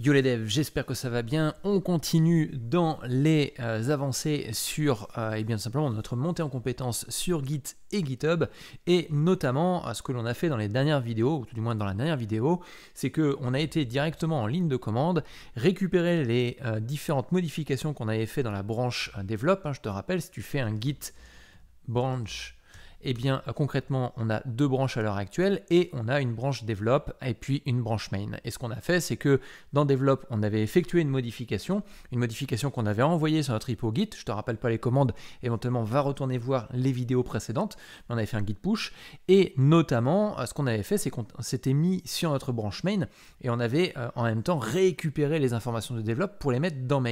Yo les devs, j'espère que ça va bien. On continue dans les euh, avancées sur, et euh, eh bien simplement, notre montée en compétences sur Git et GitHub. Et notamment, euh, ce que l'on a fait dans les dernières vidéos, ou tout du moins dans la dernière vidéo, c'est qu'on a été directement en ligne de commande, récupérer les différentes modifications qu'on avait fait dans la branche Develop. Hein, je te rappelle, si tu fais un Git branch eh bien concrètement, on a deux branches à l'heure actuelle et on a une branche develop et puis une branche main. Et ce qu'on a fait, c'est que dans develop, on avait effectué une modification, une modification qu'on avait envoyée sur notre repo Git. Je te rappelle pas les commandes, éventuellement va retourner voir les vidéos précédentes. On avait fait un Git push et notamment, ce qu'on avait fait, c'est qu'on s'était mis sur notre branche main et on avait euh, en même temps récupéré les informations de develop pour les mettre dans main.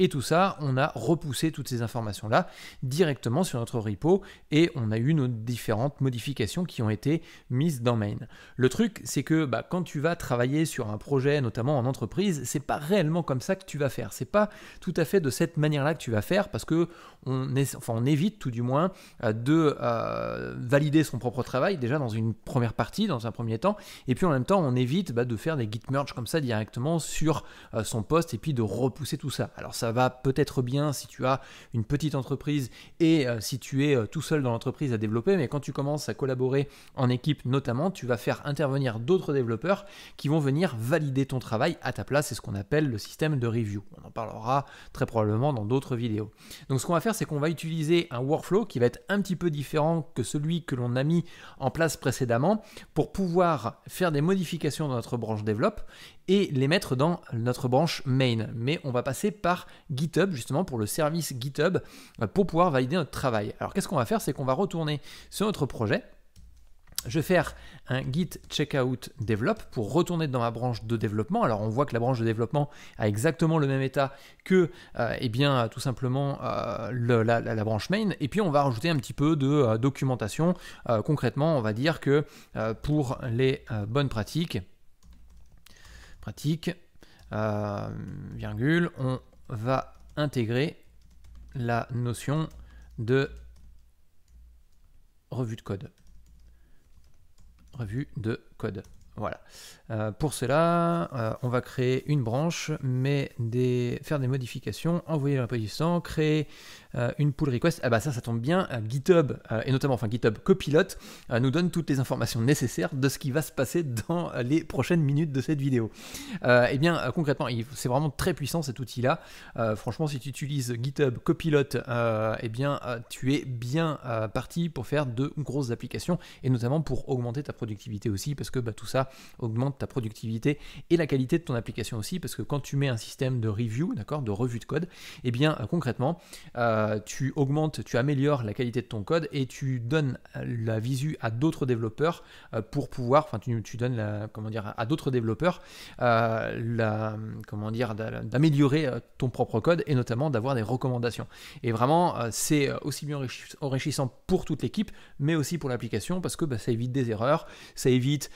Et tout ça, on a repoussé toutes ces informations là directement sur notre repo et on a eu différentes modifications qui ont été mises dans Main. Le truc, c'est que bah, quand tu vas travailler sur un projet, notamment en entreprise, c'est pas réellement comme ça que tu vas faire. C'est pas tout à fait de cette manière-là que tu vas faire parce que on, est, on évite tout du moins euh, de euh, valider son propre travail déjà dans une première partie, dans un premier temps, et puis en même temps, on évite bah, de faire des git merge comme ça directement sur euh, son poste et puis de repousser tout ça. Alors ça va peut-être bien si tu as une petite entreprise et si tu es tout seul dans l'entreprise à développer mais quand tu commences à collaborer en équipe notamment, tu vas faire intervenir d'autres développeurs qui vont venir valider ton travail à ta place. C'est ce qu'on appelle le système de review. On en parlera très probablement dans d'autres vidéos. Donc ce qu'on va faire, c'est qu'on va utiliser un workflow qui va être un petit peu différent que celui que l'on a mis en place précédemment pour pouvoir faire des modifications dans notre branche développe et les mettre dans notre branche main. Mais on va passer par GitHub justement pour le service GitHub euh, pour pouvoir valider notre travail. Alors qu'est-ce qu'on va faire C'est qu'on va retourner sur notre projet. Je vais faire un git checkout develop pour retourner dans ma branche de développement. Alors on voit que la branche de développement a exactement le même état que euh, eh bien tout simplement euh, la, branche main. Et puis on va rajouter un petit peu de documentation. concrètement, on va dire que pour les bonnes pratiques, pratique, euh, virgule, on va intégrer la notion de revue de code. Revue de code. Voilà. Euh, pour cela, euh, on va créer une branche, mais faire des modifications, envoyer le réposistant, créer euh, une pull request. Ah bah ça, ça tombe bien. GitHub, et notamment enfin GitHub Copilote, nous donne toutes les informations nécessaires de ce qui va se passer dans les prochaines minutes de cette vidéo. et eh bien, concrètement, c'est vraiment très puissant cet outil-là. franchement, si tu utilises GitHub Copilote, et eh bien, tu es bien parti pour faire de grosses applications, et notamment pour augmenter ta productivité aussi, parce que bah, tout ça, augmente ta productivité et la qualité de ton application aussi, parce que quand tu mets un système de review, d'accord, de revue de code, et eh bien euh, concrètement, euh, tu augmentes, tu améliores la qualité de ton code et tu donnes euh, la visu à d'autres développeurs pour pouvoir, enfin tu, donnes la, comment dire, à d'autres développeurs la, comment dire, d'améliorer ton propre code et notamment d'avoir des recommandations. Et vraiment, c'est aussi bien enrichissant pour toute l'équipe, mais aussi pour l'application parce que bah, ça évite des erreurs, ça évite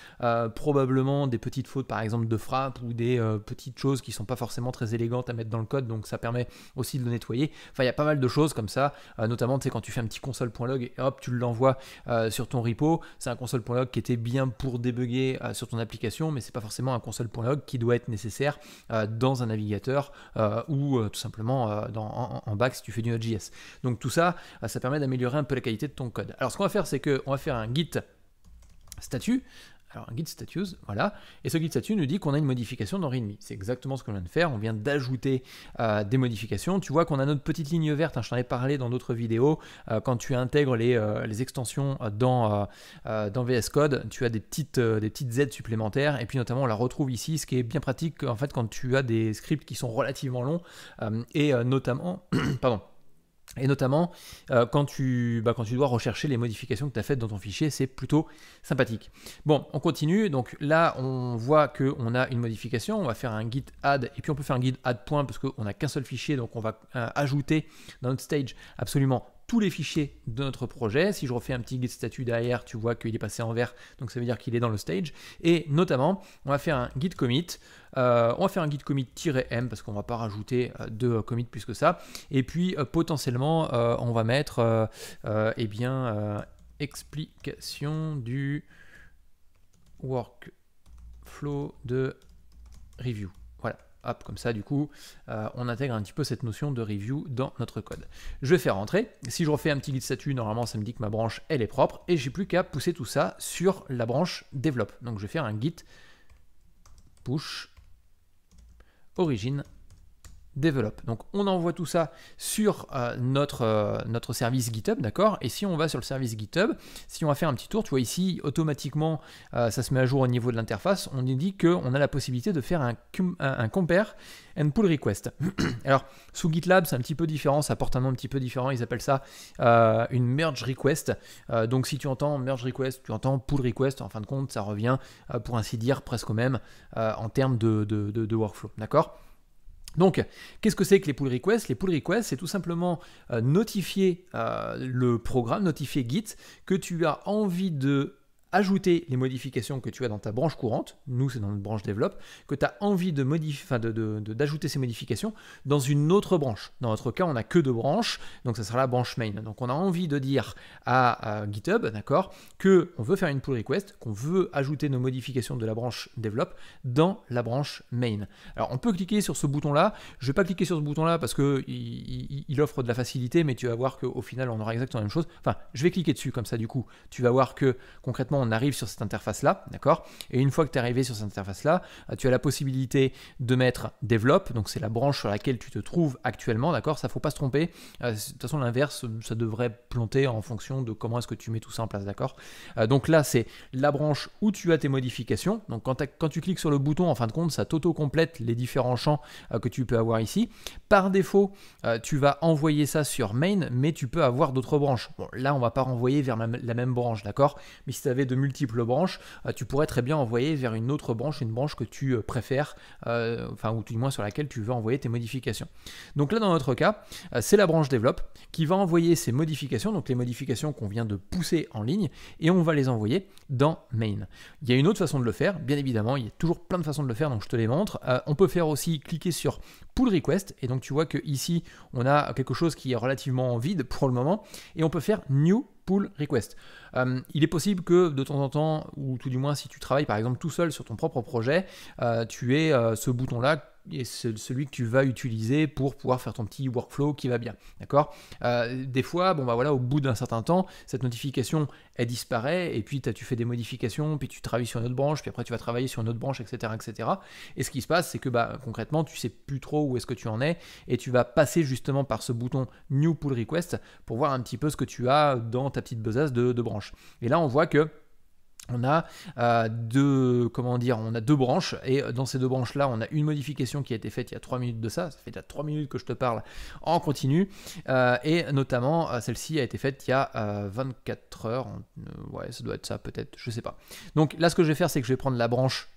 pour probablement des petites fautes, par exemple de frappe ou des euh, petites choses qui sont pas forcément très élégantes à mettre dans le code, donc ça permet aussi de le nettoyer. Enfin, il y a pas mal de choses comme ça, euh, notamment tu sais, quand tu fais un petit console.log et hop, tu l'envoies euh, sur ton repo. C'est un console.log qui était bien pour débugger sur ton application, mais c'est pas forcément un console.log qui doit être nécessaire dans un navigateur ou tout simplement en, bac back si tu fais du Node.js. Donc tout ça, ça permet d'améliorer un peu la qualité de ton code. Alors ce qu'on va faire, c'est qu'on va faire un git statut alors un guide status, voilà. Et ce guide status nous dit qu'on a une modification dans README. C'est exactement ce qu'on vient de faire. On vient d'ajouter euh, des modifications. Tu vois qu'on a notre petite ligne verte. Hein, je t'en ai parlé dans d'autres vidéos. Euh, quand tu intègres les, euh, les extensions dans, dans VS Code, tu as des petites, des petites aides supplémentaires. Et puis notamment, on la retrouve ici, ce qui est bien pratique en fait quand tu as des scripts qui sont relativement longs. et notamment, pardon et notamment, euh, quand, tu, bah, quand tu dois rechercher les modifications que tu as faites dans ton fichier, c'est plutôt sympathique. Bon, on continue. Donc là, on voit qu'on a une modification. On va faire un git add, et puis on peut faire un git add point, parce qu'on n'a qu'un seul fichier, donc on va euh, ajouter dans notre stage absolument tous les fichiers de notre projet. Si je refais un petit git statut derrière, tu vois qu'il est passé en vert, donc ça veut dire qu'il est dans le stage. Et notamment, on va faire un git commit euh, on va faire un git commit-m parce qu'on va pas rajouter euh, de euh, commit plus que ça. Et puis potentiellement, on va mettre eh bien, explication du workflow de review. Voilà, hop, comme ça, du coup, on intègre un petit peu cette notion de review dans notre code. Je vais faire rentrer. Si je refais un petit git statut, normalement, ça me dit que ma branche, elle est propre, et j'ai plus qu'à pousser tout ça sur la branche develop, Donc, je vais faire un git push Origine donc on envoie tout ça sur euh, notre, euh, notre service GitHub, d'accord Et si on va sur le service GitHub, si on va faire un petit tour, tu vois ici, automatiquement, euh, ça se met à jour au niveau de l'interface, on nous dit qu'on a la possibilité de faire un, un compare and pull request. Alors, sous GitLab, c'est un petit peu différent, ça porte un nom un petit peu différent, ils appellent ça une merge request. donc si tu entends merge request, tu entends pull request, en fin de compte, ça revient, pour ainsi dire, presque au même en termes de workflow, d'accord donc, qu'est-ce que c'est que les pull requests Les pull requests, c'est tout simplement euh, notifier euh, le programme, notifier Git, que tu as envie de ajouter les modifications que tu as dans ta branche courante, nous c'est dans notre branche développe, que tu as envie de d'ajouter ces modifications dans une autre branche. Dans notre cas, on n'a que deux branches, donc ça sera la branche main. Donc on a envie de dire à, GitHub, d'accord, que veut faire une pull request, qu'on veut ajouter nos modifications de la branche développe dans la branche main. Alors on peut cliquer sur ce bouton là, je vais pas cliquer sur ce bouton là parce que il, offre de la facilité, mais tu vas voir qu'au final on aura exactement la même chose. Enfin, je vais cliquer dessus comme ça du coup, tu vas voir que concrètement on arrive sur cette interface-là, d'accord Et une fois que tu es arrivé sur cette interface-là, euh, tu as la possibilité de mettre développe, donc c'est la branche sur laquelle tu te trouves actuellement, d'accord Ça faut pas se tromper. Euh, de toute façon, l'inverse, euh, ça devrait planter en fonction de comment est-ce que tu mets tout ça en place, d'accord Donc là, c'est la branche où tu as tes modifications. Donc quand, quand tu cliques sur le bouton, en fin de compte, ça t'auto-complète les différents champs que tu peux avoir ici. Par défaut, tu vas envoyer ça sur main, mais tu peux avoir d'autres branches. Bon, là, on va pas renvoyer vers la même branche, d'accord Mais si tu avais de multiples branches, euh, tu pourrais très bien envoyer vers une autre branche, une branche que tu euh, préfères, euh, enfin ou du moins sur laquelle tu veux envoyer tes modifications. Donc là dans notre cas, c'est la branche Develop » qui va envoyer ces modifications, donc les modifications qu'on vient de pousser en ligne, et on va les envoyer dans main. Il y a une autre façon de le faire, bien évidemment, il y a toujours plein de façons de le faire, donc je te les montre. on peut faire aussi cliquer sur pull request, et donc tu vois que ici on a quelque chose qui est relativement vide pour le moment, et on peut faire new pull request. Euh, il est possible que de temps en temps, ou tout du moins si tu travailles par exemple tout seul sur ton propre projet, euh, tu aies euh, ce bouton-là et celui que tu vas utiliser pour pouvoir faire ton petit workflow qui va bien. D'accord euh, Des fois, bon bah voilà, au bout d'un certain temps, cette notification elle disparaît et puis as, tu fais des modifications, puis tu travailles sur une autre branche, puis après tu vas travailler sur une autre branche, etc., etc. Et ce qui se passe, c'est que bah, concrètement, tu sais plus trop où est-ce que tu en es et tu vas passer justement par ce bouton New Pull Request pour voir un petit peu ce que tu as dans ta petite besace de, de branche. Et là, on voit que on a euh, deux comment dire on a deux branches et euh, dans ces deux branches là on a une modification qui a été faite il y a trois minutes de ça ça fait déjà trois minutes que je te parle en continu euh, et notamment celle-ci a été faite il y a 24 heures ouais ça doit être ça peut-être je sais pas donc là ce que je vais faire c'est que je vais prendre la branche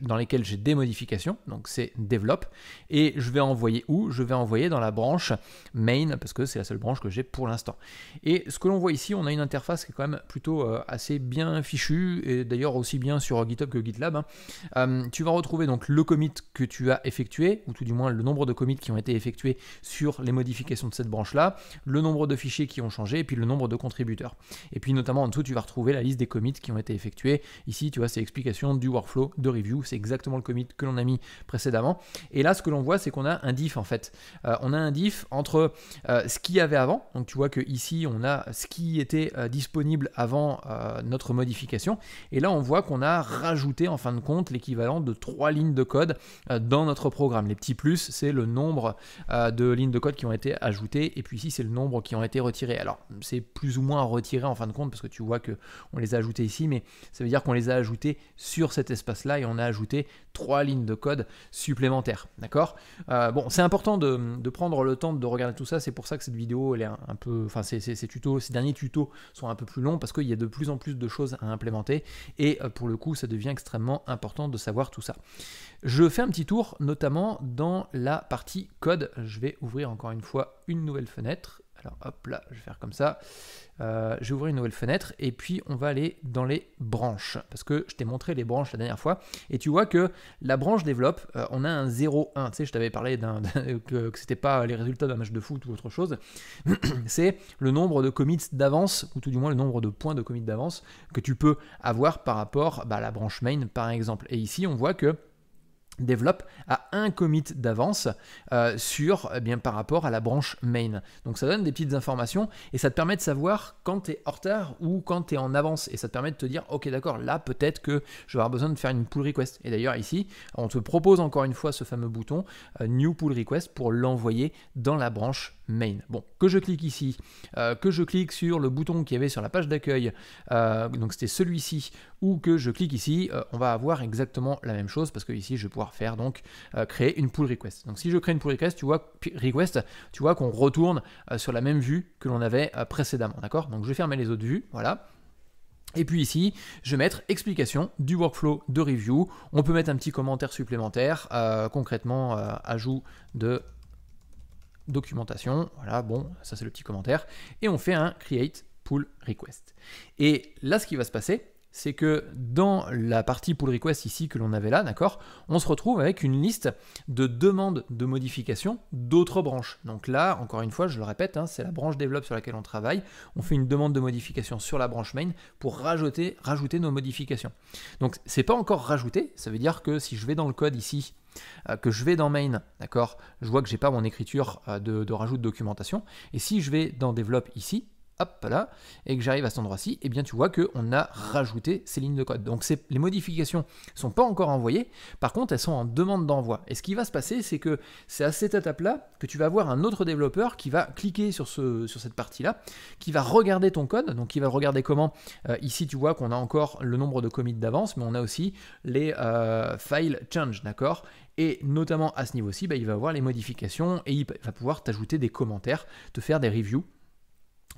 dans laquelle j'ai des modifications donc c'est Develop », et je vais envoyer où je vais envoyer dans la branche main parce que c'est la seule branche que j'ai pour l'instant et ce que l'on voit ici on a une interface qui est quand même plutôt assez bien fichue et d'ailleurs aussi bien sur GitHub que GitLab. Hein. Euh, tu vas retrouver donc le commit que tu as effectué, ou tout du moins le nombre de commits qui ont été effectués sur les modifications de cette branche-là, le nombre de fichiers qui ont changé, et puis le nombre de contributeurs. Et puis notamment en dessous, tu vas retrouver la liste des commits qui ont été effectués. Ici, tu vois, c'est l'explication du workflow de review, c'est exactement le commit que l'on a mis précédemment. Et là, ce que l'on voit, c'est qu'on a un diff en fait. Euh, on a un diff entre euh, ce qu'il y avait avant, donc tu vois que ici, on a ce qui était disponible avant notre modification et là, on voit qu'on a rajouté en fin de compte l'équivalent de trois lignes de code euh, dans notre programme. Les petits plus, c'est le nombre euh, de lignes de code qui ont été ajoutées, et puis ici, c'est le nombre qui ont été retirées. Alors, c'est plus ou moins retiré en fin de compte, parce que tu vois que on les a ajoutées ici, mais ça veut dire qu'on les a ajoutées sur cet espace-là, et on a ajouté trois lignes de code supplémentaires. D'accord euh, Bon, c'est important de, prendre le temps de regarder tout ça, c'est pour ça que cette vidéo, elle est un, peu, enfin, ces, ces derniers tutos sont un peu plus longs, parce qu'il y a de plus en plus de choses à implémenter et euh, pour le coup, ça devient extrêmement important de savoir tout ça. Je fais un petit tour, notamment dans la partie code. Je vais ouvrir encore une fois une nouvelle fenêtre alors hop là, je vais faire comme ça. Euh, je vais ouvrir une nouvelle fenêtre et puis on va aller dans les branches parce que je t'ai montré les branches la dernière fois et tu vois que la branche développe, euh, on a un 0,1. Tu sais, je t'avais parlé d'un que, ce c'était pas les résultats d'un match de foot ou autre chose. C'est le nombre de commits d'avance ou tout du moins le nombre de points de commits d'avance que tu peux avoir par rapport bah, à la branche main par exemple. Et ici, on voit que développe à un commit d'avance euh, sur eh bien par rapport à la branche main. Donc ça donne des petites informations et ça te permet de savoir quand tu es en retard ou quand tu es en avance et ça te permet de te dire OK d'accord, là peut-être que je vais avoir besoin de faire une pull request. Et d'ailleurs ici, on te propose encore une fois ce fameux bouton euh, new pull request pour l'envoyer dans la branche main. Bon, que je clique ici, euh, que je clique sur le bouton qui avait sur la page d'accueil, euh, donc c'était celui-ci, ou que je clique ici, euh, on va avoir exactement la même chose parce que ici je vais pouvoir faire donc créer une pull request. Donc si je crée une pull request, tu vois request, tu vois qu'on retourne sur la même vue que l'on avait précédemment, d'accord Donc je vais fermer les autres vues, voilà. Et puis ici, je vais mettre explication du workflow de review. On peut mettre un petit commentaire supplémentaire, concrètement ajout de documentation, voilà, bon, ça c'est le petit commentaire, et on fait un create pull request. Et là, ce qui va se passer, c'est que dans la partie pull request ici que l'on avait là, d'accord, on se retrouve avec une liste de demandes de modification d'autres branches. Donc là, encore une fois, je le répète, hein, c'est la branche développe sur laquelle on travaille. On fait une demande de modification sur la branche main pour rajouter, rajouter nos modifications. Donc c'est pas encore rajouté, ça veut dire que si je vais dans le code ici euh, que je vais dans main, d'accord, je vois que j'ai pas mon écriture euh, de, de rajout de documentation. Et si je vais dans développe ici, et que j'arrive à cet endroit-ci, eh bien tu vois qu'on a rajouté ces lignes de code. Donc les modifications sont pas encore envoyées, par contre elles sont en demande d'envoi. Et ce qui va se passer, c'est que c'est à cette étape-là que tu vas avoir un autre développeur qui va cliquer sur, sur cette partie-là, qui va regarder ton code, donc il va regarder comment, euh, ici tu vois qu'on a encore le nombre de commits d'avance, mais on a aussi les euh, files file change, d'accord et notamment à ce niveau-ci, bah, il va avoir les modifications et il va pouvoir t'ajouter des commentaires, te faire des reviews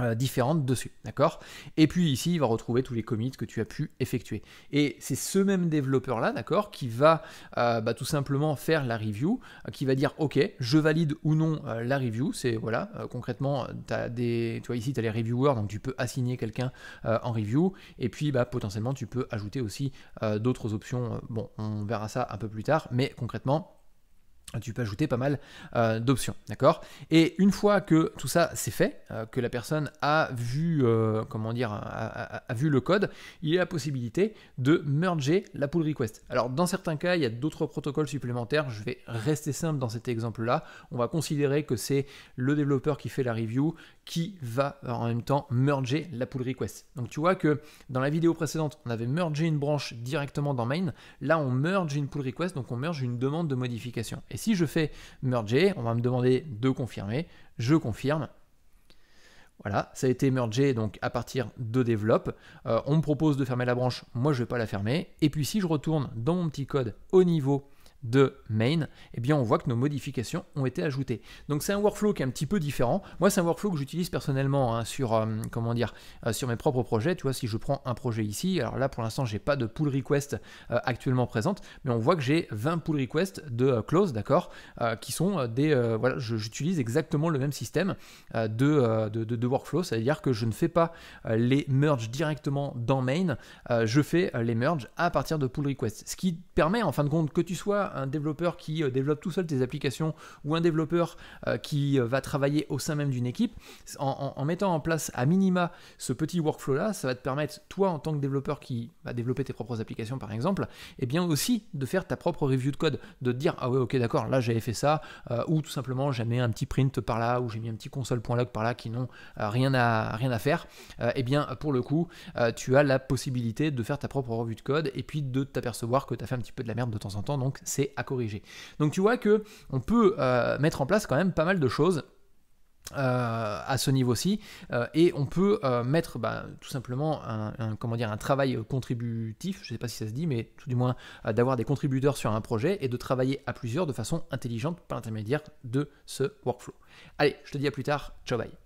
euh, différentes dessus, d'accord Et puis ici, il va retrouver tous les commits que tu as pu effectuer. Et c'est ce même développeur-là, d'accord, qui va euh, bah, tout simplement faire la review, euh, qui va dire, ok, je valide ou non la review, c'est, voilà, concrètement, as des, tu ici, tu as les reviewers, donc tu peux assigner quelqu'un en review, et puis, bah, potentiellement, tu peux ajouter aussi d'autres options, bon, on verra ça un peu plus tard, mais concrètement, tu peux ajouter pas mal euh, d'options, d'accord Et une fois que tout ça c'est fait, euh, que la personne a vu, euh, comment dire, a, vu le code, il y a la possibilité de merger la pull request. Alors dans certains cas, il y a d'autres protocoles supplémentaires. Je vais rester simple dans cet exemple-là. On va considérer que c'est le développeur qui fait la review qui va en même temps merger la pull request. Donc tu vois que dans la vidéo précédente, on avait mergé une branche directement dans main. Là, on merge une pull request, donc on merge une demande de modification. Et si je fais merger, on va me demander de confirmer. Je confirme. Voilà, ça a été mergé donc à partir de développe. Euh, on me propose de fermer la branche, moi je ne vais pas la fermer. Et puis si je retourne dans mon petit code au niveau de main, eh bien on voit que nos modifications ont été ajoutées. Donc c'est un workflow qui est un petit peu différent. Moi c'est un workflow que j'utilise personnellement hein, sur euh, comment dire euh, sur mes propres projets. Tu vois si je prends un projet ici, alors là pour l'instant j'ai pas de pull request euh, actuellement présente, mais on voit que j'ai 20 pull requests de close, d'accord, qui sont des voilà j'utilise exactement le même système de, de, workflow, c'est-à-dire que je ne fais pas les merges directement dans main, je fais les merges à partir de pull request, ce qui permet en fin de compte que tu sois un développeur qui euh, développe tout seul tes applications ou un développeur euh, qui euh, va travailler au sein même d'une équipe, en, mettant en place à minima ce petit workflow-là, ça va te permettre, toi, en tant que développeur qui va développer tes propres applications, par exemple, et eh bien aussi de faire ta propre review de code, de te dire, ah ouais, ok, d'accord, là j'avais fait ça, ou tout simplement j'ai mis un petit print par là, ou j'ai mis un petit console.log par là qui n'ont rien, à, rien à faire, et eh bien pour le coup, tu as la possibilité de faire ta propre revue de code et puis de t'apercevoir que tu as fait un petit peu de la merde de temps en temps, donc c'est à corriger. Donc tu vois que on peut euh, mettre en place quand même pas mal de choses. Euh, à ce niveau-ci euh, et on peut mettre bah, tout simplement un, comment dire, un travail contributif, je ne sais pas si ça se dit, mais tout du moins d'avoir des contributeurs sur un projet et de travailler à plusieurs de façon intelligente par l'intermédiaire de ce workflow. Allez, je te dis à plus tard, ciao bye